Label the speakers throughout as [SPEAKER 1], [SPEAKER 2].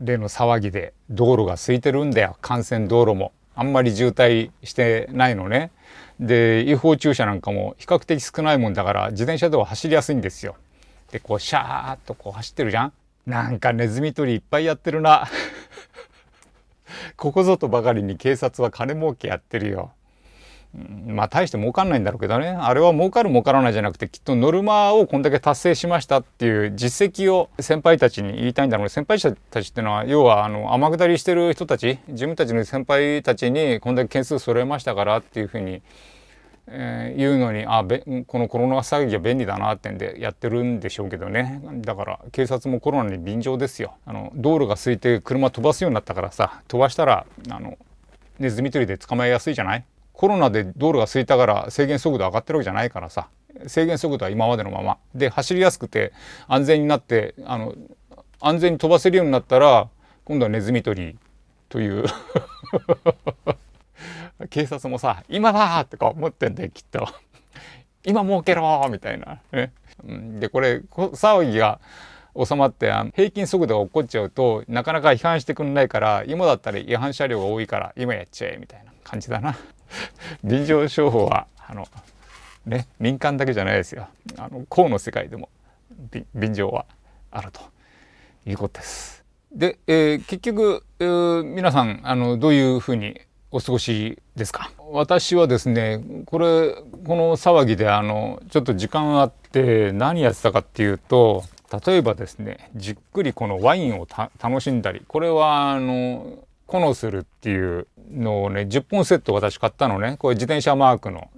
[SPEAKER 1] での騒ぎで道路が空いてるんだよ幹線道路もあんまり渋滞してないのねで違法駐車なんかも比較的少ないもんだから自転車では走りやすいんですよでこうシャーッとこう走ってるじゃんなんかネズミ捕りいっぱいやってるな ここぞとばかりに警察は金儲けやってるよまあ大して儲かんないんだろうけどねあれは儲かる儲からないじゃなくてきっとノルマをこんだけ達成しましたっていう実績を先輩たちに言いたいんだろう先輩たちっていうのは要はあの天下りしてる人たち自分たちの先輩たちにこんだけ件数揃えましたからっていうふうに、えー、言うのにあべこのコロナ騒ぎは便利だなってんでやってるんでしょうけどねだから警察もコロナに便乗ですよあの道路が空いて車飛ばすようになったからさ飛ばしたらあのネズミ捕りで捕まえやすいじゃないコロナで道路が空いたから制限速度上がってるわけじゃないからさ制限速度は今までのままで走りやすくて安全になってあの安全に飛ばせるようになったら今度はネズミ捕りという 警察もさ「今だ!」とか思ってんだよきっと。今儲けろみたいな、ね。でこれ騒ぎが収まって平均速度が起こっちゃうとなかなか違反してくんないから今だったら違反車両が多いから今やっちゃえみたいな感じだな。臨 ジョン商法はあの、ね、民間だけじゃないですよあの公の世界でも便乗はあるということです。で、えー、結局、えー、皆さんあのどういうふうにお過ごしですか私はですねこれこの騒ぎであのちょっと時間あって何やってたかっていうと例えばですねじっくりこのワインをた楽しんだりこれはあのコノスルっていうのをね10本セット私買ったのねこれ自転車マークの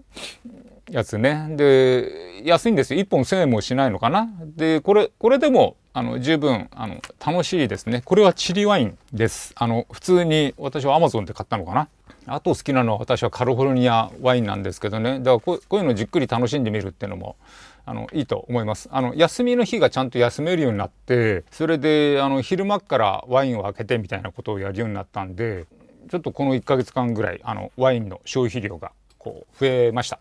[SPEAKER 1] やつねで安いんですよ1本1,000円もしないのかなでこれこれでもあの十分あの楽しいですねこれはチリワインですあの普通に私はアマゾンで買ったのかなあと好きなのは私はカルフォルニアワインなんですけどねだからこういうのじっくり楽しんでみるっていうのもあのいいと思いますあの休みの日がちゃんと休めるようになってそれであの昼間からワインを開けてみたいなことをやるようになったんでちょっとこの1ヶ月間ぐらいあのワインの消費量がこう増えました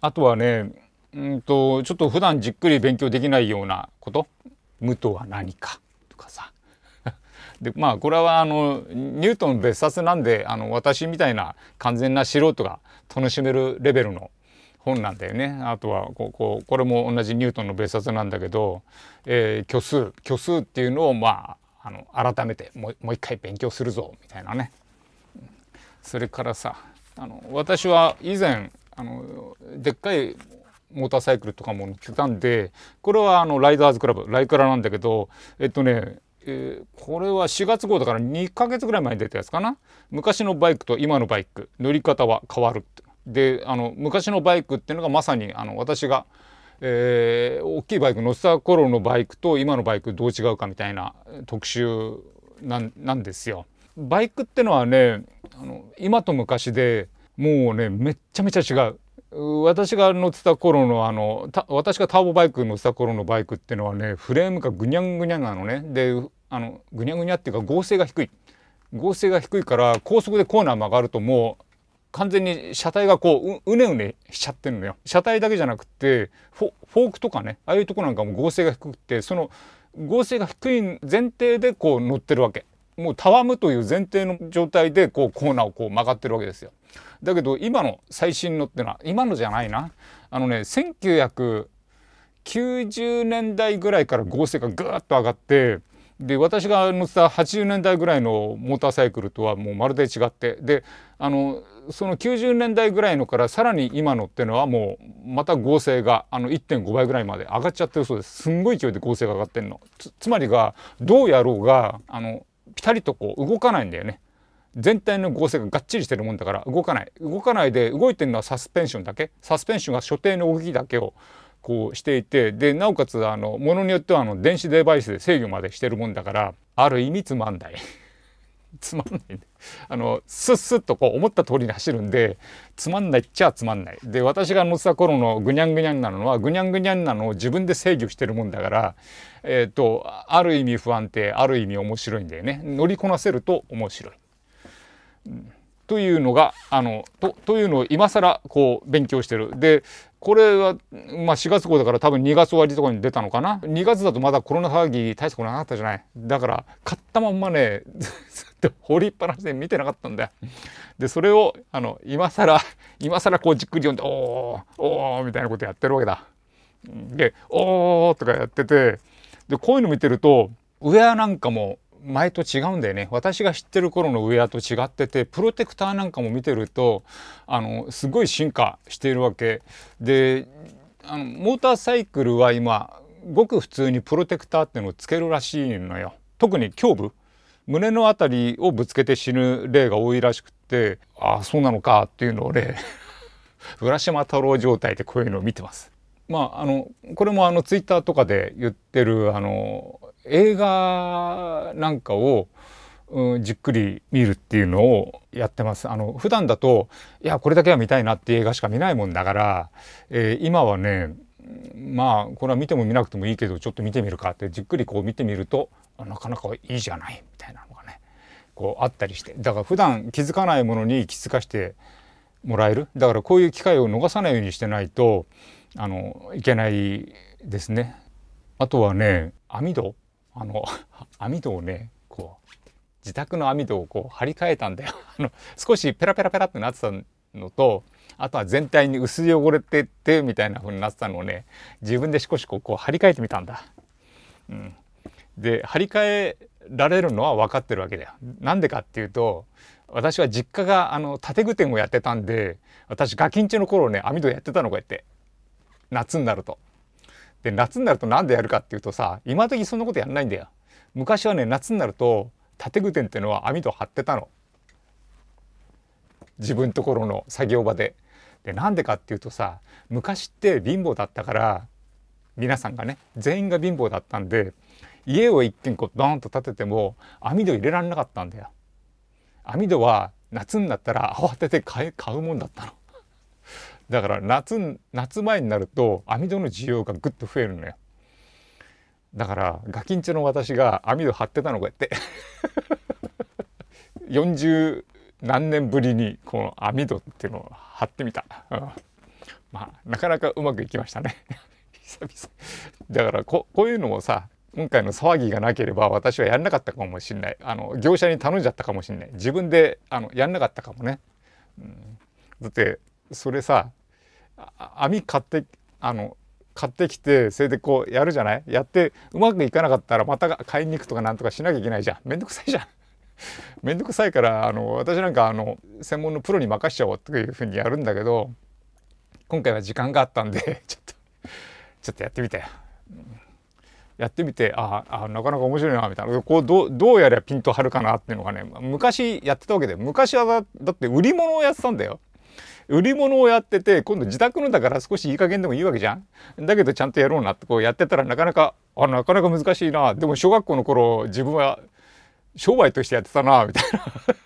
[SPEAKER 1] あとはねうんとちょっと普段じっくり勉強できないようなこと「無とは何か」とかさ でまあこれはあのニュートン別冊なんであの私みたいな完全な素人が楽しめるレベルの本なんだよねあとはこここれも同じニュートンの別冊なんだけど、えー、虚数虚数っていうのをまああの改めてもう一回勉強するぞみたいなねそれからさあの私は以前あのでっかいモーターサイクルとかも乗ってたんでこれはあのライダーズクラブライクラなんだけどえっとねえー、これは4月号だから2ヶ月ぐらい前に出たやつかな昔のバイクと今のバイク乗り方は変わるってであの昔のバイクっていうのがまさにあの私が、えー、大きいバイク乗せた頃のバイクと今のバイクどう違うかみたいな特集なんなんですよ。バイクってのはねあの今と昔でもうねめちゃめちゃ違う。私が乗ってた頃のあの私がターボバイク乗ってた頃のバイクっていうのはねフレームがぐにゃんぐにゃんなのねであのぐにゃぐにゃっていうか剛性が低い剛性が低いから高速でコーナー曲がるともう完全に車体がこううねうねしちゃってるのよ。車体だけじゃなくてフォークとかねああいうとこなんかも合成が低くてその合成が低い前提でこう乗ってるわけ。もうたわむという前提の状態でこうコーナーをこう曲がってるわけですよ。だけど今の最新のってのは今のじゃないなあのね1990年代ぐらいから合成がぐーっと上がってで私が乗った80年代ぐらいのモーターサイクルとはもうまるで違ってであのその90年代ぐらいのからさらに今のっていうのはもうまた合成があの1.5倍ぐらいまで上がっちゃってるそうですすんごい勢いで合成が上がってるのつまりがどうやろうがあのピタリとこう動かないんだよね全体の合成ががっちりしてるもんだから動かない動かないで動いてるのはサスペンションだけサスペンションが所定の動きだけをこうしていてでなおかつあのものによってはあの電子デバイスで制御までしてるもんだからある意味つまんない つまんない、ね、あのスッスッとこう思った通りに走るんでつまんないっちゃつまんないで私が乗ってた頃のぐにゃんぐにゃんなのはぐにゃんぐにゃんなのを自分で制御してるもんだからえっ、ー、とある意味不安定ある意味面白いんだよね乗りこなせると面白い。うんというのがあのとというのを今更こう勉強してる。でこれは、まあ、4月号だから多分2月終わりとかに出たのかな2月だとまだコロナ騒ぎ大したことなかったじゃないだから買ったまんまねずっと掘りっぱなしで見てなかったんだよでそれをあの今更今更こうじっくり読んで「おーおー」みたいなことやってるわけだで「おー」とかやっててでこういうの見てるとウェアなんかも前と違うんだよね私が知ってる頃のウェアと違っててプロテクターなんかも見てるとあのすごい進化しているわけであのモーターサイクルは今ごく普通にプロテクターっていうのをつけるらしいのよ特に胸部胸の辺りをぶつけて死ぬ例が多いらしくてああそうなのかっていうのをね 浦島太郎状態でこういうのを見てます。まあ、あのこれもあのツイッターとかで言ってるあの映画なんかを、うん、じっくり見るっていうのをやってます。あの普段だといやこれだけは見たいなっていう映画しか見ないもんだから、えー、今はねまあこれは見ても見なくてもいいけどちょっと見てみるかってじっくりこう見てみるとなかなかいいじゃないみたいなのがねこうあったりしてだから普段気づかないものに気づかしてもらえるだからこういう機会を逃さないようにしてないとあのいけないですね。あとはね網戸あの網戸をねこう自宅の網戸をこう張り替えたんだよ あの少しペラペラペラってなってたのとあとは全体に薄汚れてってみたいな風になってたのをね自分でしこしここう張り替えてみたんだ。うん、で張り替えられるのは分かってるわけだよ。なんでかっていうと私は実家があの建具店をやってたんで私ガキンチの頃ね網戸やってたのこうやって夏になると。で夏になると何でやるかっていうとさ今時そんなことやんないんだよ。昔はね夏になると縦具店っていうのは網戸張ってたの。自分ところの作業場で。でなんでかっていうとさ昔って貧乏だったから皆さんがね全員が貧乏だったんで家を一軒こうドーンと建てても網戸入れられなかったんだよ。網戸は夏になったら慌てて買うもんだったの。だから夏夏前になると網戸の需要がぐっと増えるのよだからガキンチョの私が網戸張ってたのこうやって40 何年ぶりにこの網戸っていうのを張ってみた、まあなかなかうまくいきましたね 久々だからここういうのもさ今回の騒ぎがなければ私はやんなかったかもしんないあの業者に頼んじゃったかもしんない自分であのやんなかったかもね、うん、だってそれさ網買ってあの買ってきてそれでこうやるじゃないやってうまくいかなかったらまた買いに行くとかなんとかしなきゃいけないじゃんめんどくさいじゃん。めんどくさいからあの私なんかあの専門のプロに任しちゃおうっていうふうにやるんだけど今回は時間があったんで ちょっとちょっとやってみたよ。やってみてああなかなか面白いなみたいなこうどどうやりゃピンと張るかなっていうのがね昔やってたわけで昔はだって売り物をやってたんだよ売り物をやってて今度自宅のだから少しいい加減でもいいわけじゃんだけどちゃんとやろうなってこうやってたらなかなかあなかなか難しいなでも小学校の頃自分は商売としてやってたなみたい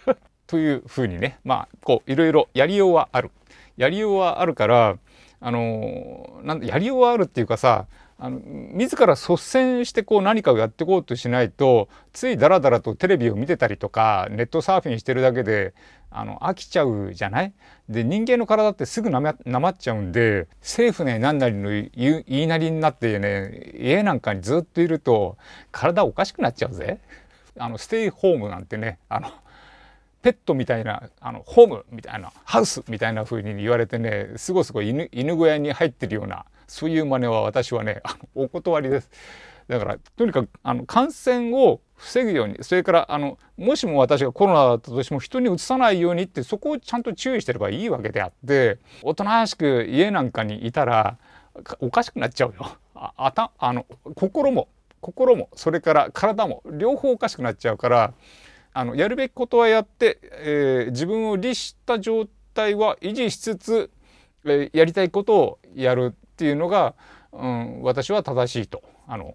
[SPEAKER 1] な というふうにねまあこういろいろやりようはあるやりようはあるからあのなんやりようはあるっていうかさあの自ら率先してこう何かをやっていこうとしないとついダラダラとテレビを見てたりとかネットサーフィンしてるだけであの飽きちゃうじゃないで人間の体ってすぐなまっちゃうんで政府ね何なりの言いなりになってね家なんかにずっといると体おかしくなっちゃうぜ。あのステイホームなんてねあのペットみたいなあのホームみたいなハウスみたいな風に言われてねすごすご犬小屋に入ってるようなそういう真似は私はねあのお断りです。だからとにかくあの感染を防ぐようにそれからあのもしも私がコロナだったとしても人にうつさないようにってそこをちゃんと注意してればいいわけであっておとなしく家なんかにいたらおかしくなっちゃうよ。あたあの心も心もそれから体も両方おかしくなっちゃうからあのやるべきことはやって、えー、自分を律した状態は維持しつつ、えー、やりたいことをやるっていうのが、うん、私は正しいとあの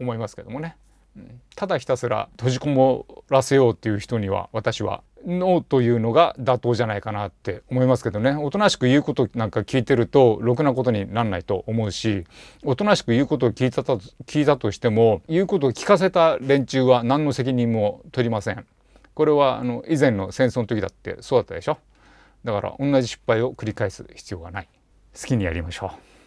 [SPEAKER 1] 思いますけどもね。うん、ただひたすら閉じこもらせようっていう人には私はノーというのが妥当じゃないかなって思いますけどねおとなしく言うことなんか聞いてるとろくなことになんないと思うしおとなしく言うことを聞いたと聞いたとしても言うことを聞かせた連中は何の責任も取りませんこれはあの以前の戦争の時だってそうだったでしょだから同じ失敗を繰り返す必要がない好きにやりましょう